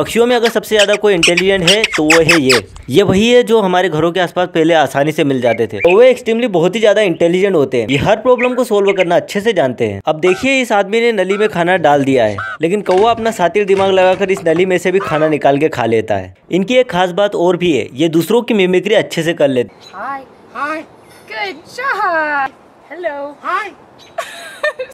पक्षियों में अगर सबसे ज़्यादा कोई इंटेलिजेंट है तो वो है ये ये वही है जो हमारे घरों के आसपास पहले आसानी से मिल जाते थे तो वे एक्सट्रीमली बहुत ही ज़्यादा इंटेलिजेंट होते हैं ये हर प्रॉब्लम को सोल्व करना अच्छे से जानते हैं अब देखिए इस आदमी ने नली में खाना डाल दिया है लेकिन कौवा अपना सातिर दिमाग लगाकर इस नली में से भी खाना निकाल के खा लेता है इनकी एक खास बात और भी है ये दूसरों की मिमिक्री अच्छे से कर लेते